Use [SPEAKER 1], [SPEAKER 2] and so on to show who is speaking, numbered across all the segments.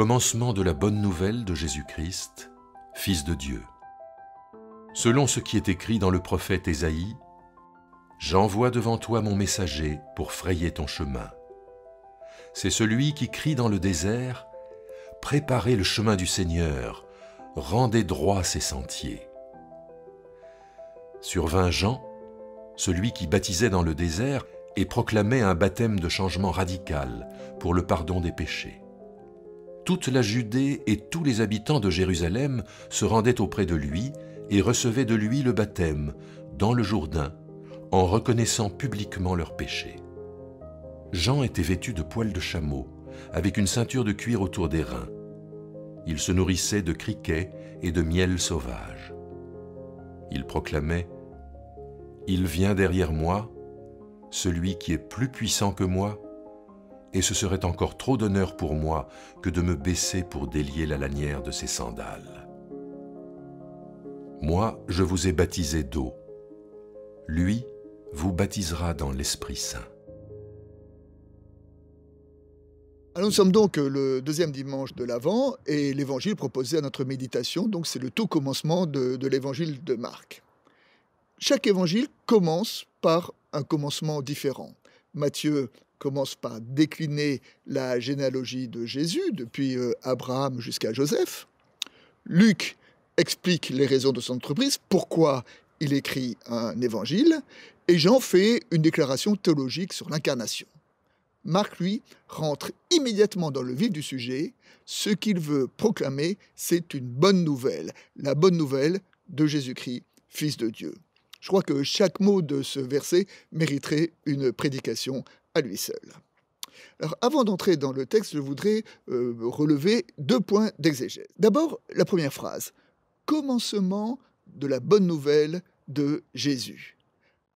[SPEAKER 1] Commencement de la bonne nouvelle de Jésus-Christ, Fils de Dieu. Selon ce qui est écrit dans le prophète Ésaïe, J'envoie devant toi mon messager pour frayer ton chemin. C'est celui qui crie dans le désert, Préparez le chemin du Seigneur, rendez droit ses sentiers. Survint Jean, celui qui baptisait dans le désert et proclamait un baptême de changement radical pour le pardon des péchés. Toute la Judée et tous les habitants de Jérusalem se rendaient auprès de lui et recevaient de lui le baptême dans le Jourdain en reconnaissant publiquement leurs péchés. Jean était vêtu de poils de chameau, avec une ceinture de cuir autour des reins. Il se nourrissait de criquets et de miel sauvage. Il proclamait « Il vient derrière moi, celui qui est plus puissant que moi, et ce serait encore trop d'honneur pour moi que de me baisser pour délier la lanière de ses sandales. Moi, je vous ai baptisé d'eau. Lui vous baptisera dans l'Esprit Saint.
[SPEAKER 2] Alors ah, nous sommes donc euh, le deuxième dimanche de l'Avent et l'évangile proposé à notre méditation, donc c'est le tout commencement de, de l'évangile de Marc. Chaque évangile commence par un commencement différent. Matthieu commence par décliner la généalogie de Jésus, depuis euh, Abraham jusqu'à Joseph. Luc explique les raisons de son entreprise, pourquoi il écrit un évangile, et Jean fait une déclaration théologique sur l'incarnation. Marc, lui, rentre immédiatement dans le vif du sujet. Ce qu'il veut proclamer, c'est une bonne nouvelle, la bonne nouvelle de Jésus-Christ, Fils de Dieu. Je crois que chaque mot de ce verset mériterait une prédication à lui seul. Alors, avant d'entrer dans le texte, je voudrais euh, relever deux points d'exégèse. D'abord, la première phrase commencement de la bonne nouvelle de Jésus.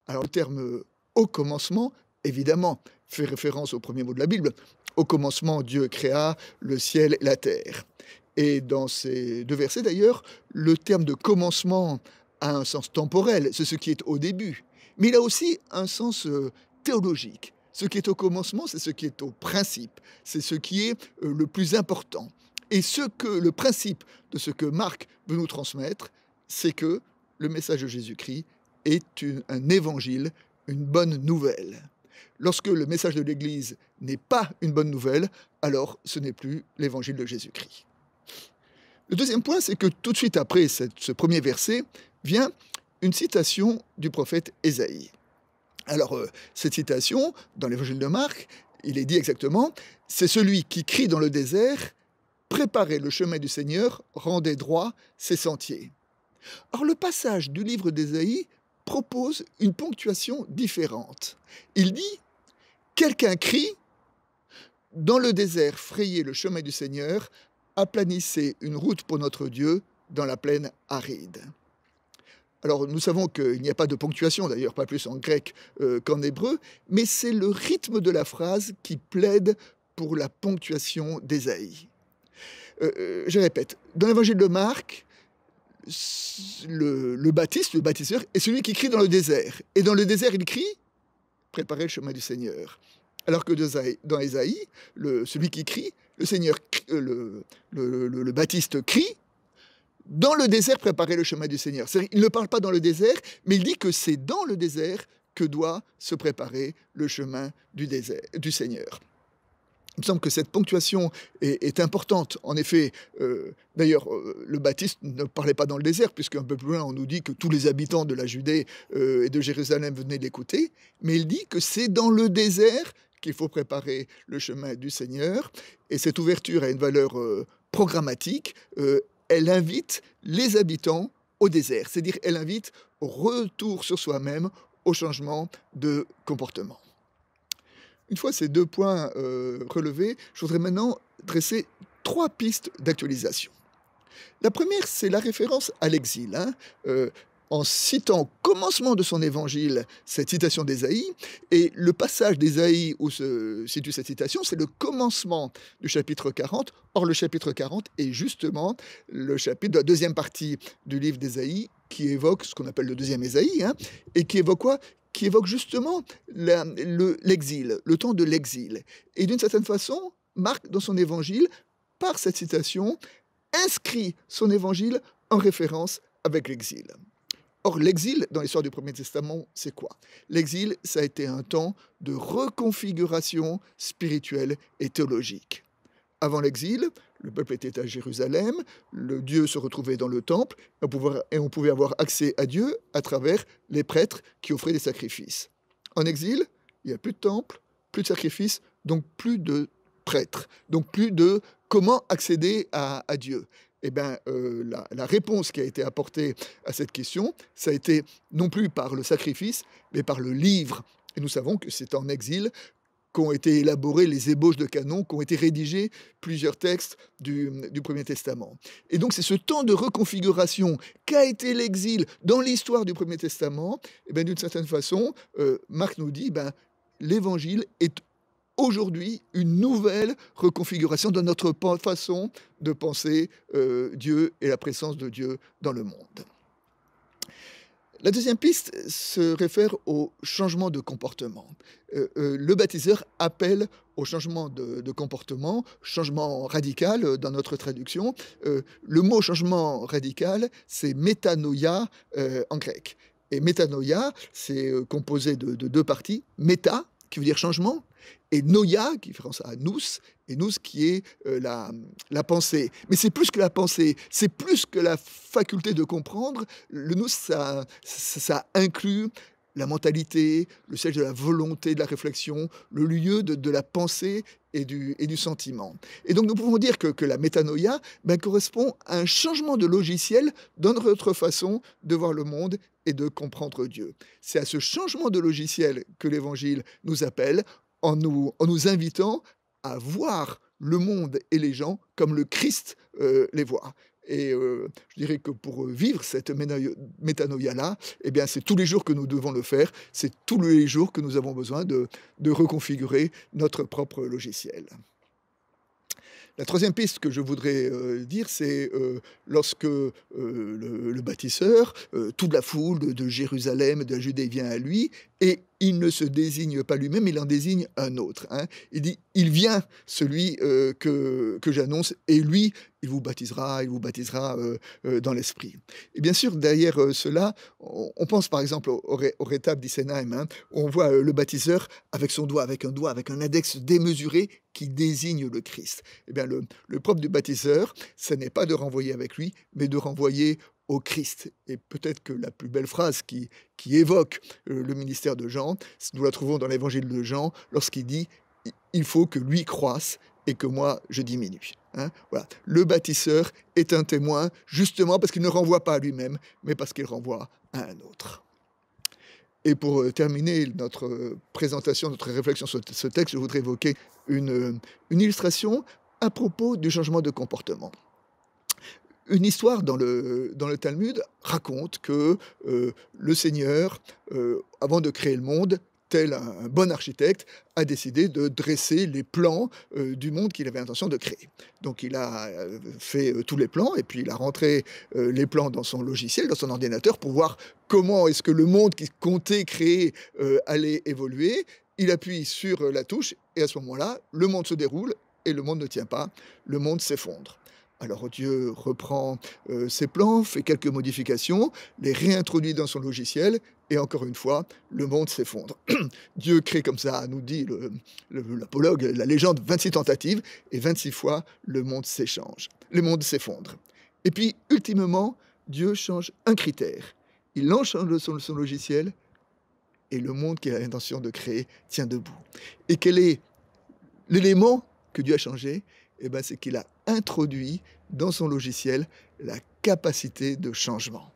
[SPEAKER 2] Alors, le terme au commencement, évidemment, fait référence au premier mot de la Bible. Au commencement, Dieu créa le ciel et la terre. Et dans ces deux versets, d'ailleurs, le terme de commencement a un sens temporel, c'est ce qui est au début. Mais il a aussi un sens euh, théologique. Ce qui est au commencement, c'est ce qui est au principe, c'est ce qui est euh, le plus important. Et ce que le principe de ce que Marc veut nous transmettre, c'est que le message de Jésus-Christ est un évangile, une bonne nouvelle. Lorsque le message de l'Église n'est pas une bonne nouvelle, alors ce n'est plus l'évangile de Jésus-Christ. Le deuxième point, c'est que tout de suite après ce premier verset vient une citation du prophète Ésaïe. Alors, euh, cette citation, dans l'évangile de Marc, il est dit exactement, c'est celui qui crie dans le désert, préparez le chemin du Seigneur, rendez droit ses sentiers. Or, le passage du livre d'Ésaïe propose une ponctuation différente. Il dit, quelqu'un crie, dans le désert, frayez le chemin du Seigneur, aplanissez une route pour notre Dieu dans la plaine aride. Alors nous savons qu'il n'y a pas de ponctuation, d'ailleurs pas plus en grec euh, qu'en hébreu, mais c'est le rythme de la phrase qui plaide pour la ponctuation d'Ésaïe. Euh, euh, je répète, dans l'évangile de Marc, le, baptiste, le baptiseur, est celui qui crie dans le désert. Et dans le désert, il crie Préparez le chemin du Seigneur. Alors que dans isaïe le, celui qui crie, le Seigneur, le, baptiste crie, dans le désert, préparer le chemin du Seigneur. Il ne parle pas dans le désert, mais il dit que c'est dans le désert que doit se préparer le chemin du, désert, du Seigneur. Il me semble que cette ponctuation est, importante. En effet, euh, d'ailleurs, euh, le baptiste ne parlait pas dans le désert, puisqu'un peu plus loin, on nous dit que tous les habitants de la Judée euh, et de Jérusalem venaient l'écouter, mais il dit que c'est dans le désert qu'il faut préparer le chemin du Seigneur. Et cette ouverture a une valeur programmatique elle invite les habitants au désert, c'est-à-dire elle invite au retour sur soi-même, au changement de comportement. Une fois ces deux points euh, relevés, je voudrais maintenant dresser trois pistes d'actualisation. La première, c'est la référence à l'exil. Hein. Euh, en citant au commencement de son évangile cette citation d'Ésaïe. Et le passage d'Ésaïe où se situe cette citation, c'est le commencement du chapitre 40. Or, le chapitre 40 est justement le chapitre de la deuxième partie du livre d'Ésaïe qui évoque ce qu'on appelle le deuxième Ésaïe, hein, et qui évoque quoi qui évoque justement l'exil, le temps de l'exil. Et d'une certaine façon, Marc, dans son évangile, par cette citation, inscrit son évangile en référence avec l'exil. Or, l'exil dans l'histoire du Premier Testament, c'est quoi L'exil, ça a été un temps de reconfiguration spirituelle et théologique. Avant l'exil, le peuple était à Jérusalem, le Dieu se retrouvait dans le temple, et on pouvait, avoir accès à Dieu à travers les prêtres qui offraient des sacrifices. En exil, il n'y a plus de temple, plus de sacrifices, donc plus de prêtres, donc plus de comment accéder à Dieu eh bien, euh, la, réponse qui a été apportée à cette question, ça a été non plus par le sacrifice, mais par le livre. Et nous savons que c'est en exil qu'ont été élaborées les ébauches de canons, qu'ont été rédigés plusieurs textes du, Premier Testament. Et donc c'est ce temps de reconfiguration qu'a été l'exil dans l'histoire du Premier Testament, et eh ben, d'une certaine façon, euh, Marc nous dit, ben, l'Évangile est aujourd'hui une nouvelle reconfiguration de notre façon de penser euh, Dieu et la présence de Dieu dans le monde. La deuxième piste se réfère au changement de comportement. Euh, euh, le baptiseur appelle au changement de, comportement, changement radical dans notre traduction. le mot changement radical, c'est métanoïa en grec. Et métanoïa, c'est composé de, deux parties, méta, qui veut dire changement, et noia, qui fait ça à nous, et nous qui est euh, la, pensée. Mais c'est plus que la pensée, c'est plus que la faculté de comprendre. Le nous, ça, ça, ça inclut la mentalité, le siège de la volonté, de la réflexion, le lieu de, la pensée et du, sentiment. Et donc nous pouvons dire que, la métanoïa ben, correspond à un changement de logiciel dans notre façon de voir le monde et de comprendre Dieu. C'est à ce changement de logiciel que l'Évangile nous appelle en nous, invitant à voir le monde et les gens comme le Christ euh, les voit. Et euh, je dirais que pour euh, vivre cette métanoïa-là, eh bien, c'est tous les jours que nous devons le faire. C'est tous les jours que nous avons besoin de, reconfigurer notre propre logiciel. La troisième piste que je voudrais euh, dire, c'est lorsque le, bâtisseur, toute la foule de, de Jérusalem, de la Judée vient à lui, et il ne se désigne pas lui-même, il en désigne un autre. Hein. Il dit, il vient celui euh, que, que j'annonce, et lui, il vous baptisera, il vous baptisera euh, euh, dans l'esprit. Et bien sûr, derrière cela, on, pense par exemple au, au, ré, hein. on voit le baptiseur avec son doigt, avec un doigt, avec un index démesuré qui désigne le Christ. Eh bien, le, le propre du baptiseur, ce n'est pas de renvoyer avec lui, mais de renvoyer au Christ. Et peut-être que la plus belle phrase qui, évoque euh, le ministère de Jean, nous la trouvons dans l'évangile de Jean, lorsqu'il dit ⁇ Il faut que lui croisse et que moi je diminue hein, voilà. Le bâtisseur est un témoin justement parce qu'il ne renvoie pas à lui-même, mais parce qu'il renvoie à un autre. Et pour euh, terminer notre euh, présentation, notre réflexion sur ce texte, je voudrais évoquer une illustration à propos du changement de comportement une histoire dans le, dans le Talmud raconte que euh, le Seigneur, euh, avant de créer le monde, tel un, bon architecte, a décidé de dresser les plans euh, du monde qu'il avait l'intention de créer. Donc il a fait tous les plans et puis il a rentré les plans dans son logiciel, dans son ordinateur, pour voir comment est-ce que le monde qu'il comptait créer allait évoluer. Il appuie sur la touche et à ce moment-là, le monde se déroule et le monde ne tient pas, le monde s'effondre. Alors Dieu reprend euh, ses plans, fait quelques modifications, les réintroduit dans son logiciel, et encore une fois, le monde s'effondre. Dieu crée comme ça, nous dit l'apologue, la légende, 26 tentatives, et 26 fois, le monde s'échange, le monde s'effondre. Et puis, ultimement, Dieu change un critère. Il en change son, son logiciel, et le monde qu'il a l'intention de créer tient debout. Et quel est l'élément que Dieu a changé eh ben, C'est qu'il a introduit dans son logiciel la capacité de changement,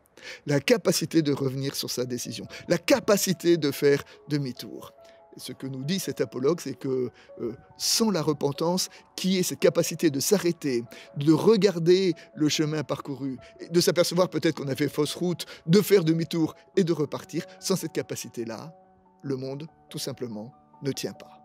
[SPEAKER 2] la capacité de revenir sur sa décision, la capacité de faire demi-tour. Ce que nous dit cet apologue, c'est que euh, sans la repentance, qui est cette capacité de s'arrêter, de regarder le chemin parcouru, de s'apercevoir peut-être qu'on a fait fausse route, de faire demi-tour et de repartir, sans cette capacité-là, le monde, tout simplement, ne tient pas.